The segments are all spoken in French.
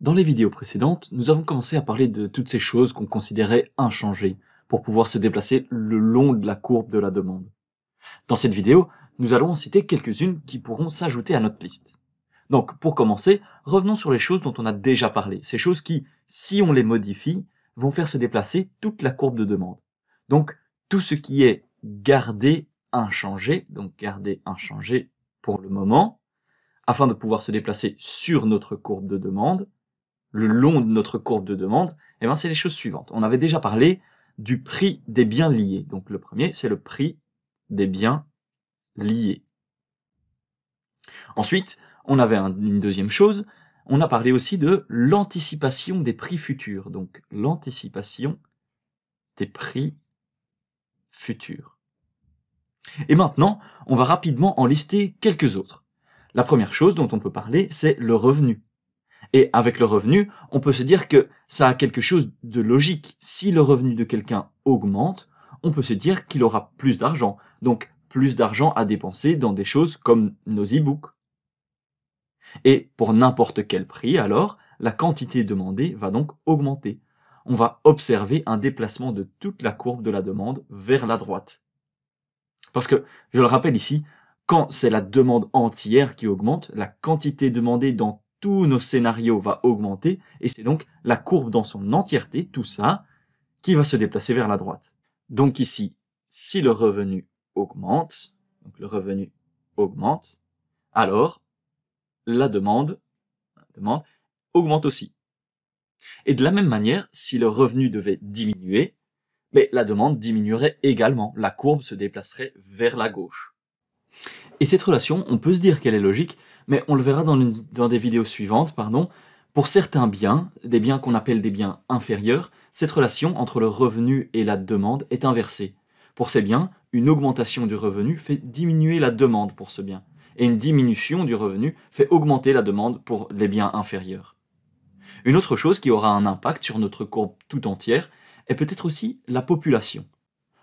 Dans les vidéos précédentes, nous avons commencé à parler de toutes ces choses qu'on considérait inchangées pour pouvoir se déplacer le long de la courbe de la demande. Dans cette vidéo, nous allons en citer quelques-unes qui pourront s'ajouter à notre liste. Donc, pour commencer, revenons sur les choses dont on a déjà parlé, ces choses qui, si on les modifie, vont faire se déplacer toute la courbe de demande. Donc, tout ce qui est gardé inchangé, donc gardé inchangé pour le moment, afin de pouvoir se déplacer sur notre courbe de demande, le long de notre courbe de demande, eh ben, c'est les choses suivantes. On avait déjà parlé du prix des biens liés. Donc le premier, c'est le prix des biens liés. Ensuite, on avait une deuxième chose, on a parlé aussi de l'anticipation des prix futurs. Donc l'anticipation des prix futurs. Et maintenant, on va rapidement en lister quelques autres. La première chose dont on peut parler, c'est le revenu. Et avec le revenu, on peut se dire que ça a quelque chose de logique. Si le revenu de quelqu'un augmente, on peut se dire qu'il aura plus d'argent. Donc plus d'argent à dépenser dans des choses comme nos e-books. Et pour n'importe quel prix, alors, la quantité demandée va donc augmenter. On va observer un déplacement de toute la courbe de la demande vers la droite. Parce que, je le rappelle ici, quand c'est la demande entière qui augmente, la quantité demandée dans tous nos scénarios va augmenter, et c'est donc la courbe dans son entièreté, tout ça, qui va se déplacer vers la droite. Donc ici, si le revenu augmente, donc le revenu augmente, alors la demande, demande augmente aussi. Et de la même manière, si le revenu devait diminuer, mais ben, la demande diminuerait également, la courbe se déplacerait vers la gauche. Et cette relation, on peut se dire qu'elle est logique, mais on le verra dans, des vidéos suivantes, pardon, pour certains biens, des biens qu'on appelle des biens inférieurs, cette relation entre le revenu et la demande est inversée. Pour ces biens, une augmentation du revenu fait diminuer la demande pour ce bien, et une diminution du revenu fait augmenter la demande pour les biens inférieurs. Une autre chose qui aura un impact sur notre courbe tout entière est peut-être aussi la population.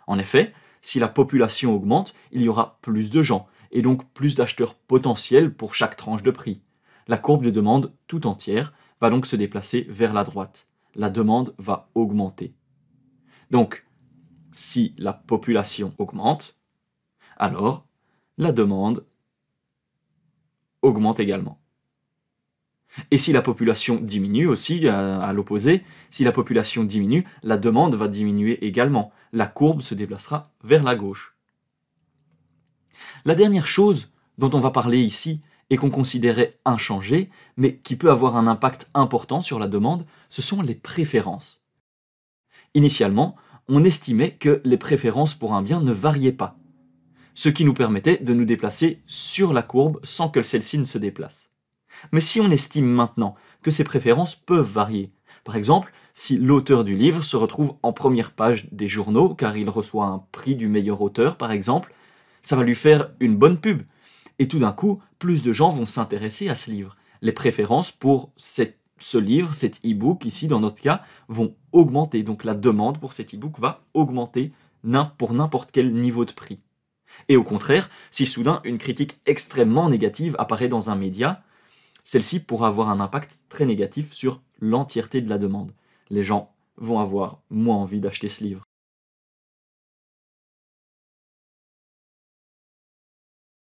En effet, si la population augmente, il y aura plus de gens, et donc plus d'acheteurs potentiels pour chaque tranche de prix. La courbe de demande tout entière va donc se déplacer vers la droite. La demande va augmenter. Donc, si la population augmente, alors la demande augmente également. Et si la population diminue aussi, à, l'opposé, si la population diminue, la demande va diminuer également. La courbe se déplacera vers la gauche. La dernière chose dont on va parler ici et qu'on considérait inchangée, mais qui peut avoir un impact important sur la demande, ce sont les préférences. Initialement, on estimait que les préférences pour un bien ne variaient pas, ce qui nous permettait de nous déplacer sur la courbe sans que celle-ci ne se déplace. Mais si on estime maintenant que ces préférences peuvent varier, par exemple, si l'auteur du livre se retrouve en première page des journaux car il reçoit un prix du meilleur auteur, par exemple, ça va lui faire une bonne pub. Et tout d'un coup, plus de gens vont s'intéresser à ce livre. Les préférences pour ce livre, cet e-book ici dans notre cas, vont augmenter. Donc la demande pour cet e-book va augmenter pour n'importe quel niveau de prix. Et au contraire, si soudain une critique extrêmement négative apparaît dans un média, celle-ci pourra avoir un impact très négatif sur l'entièreté de la demande. Les gens vont avoir moins envie d'acheter ce livre.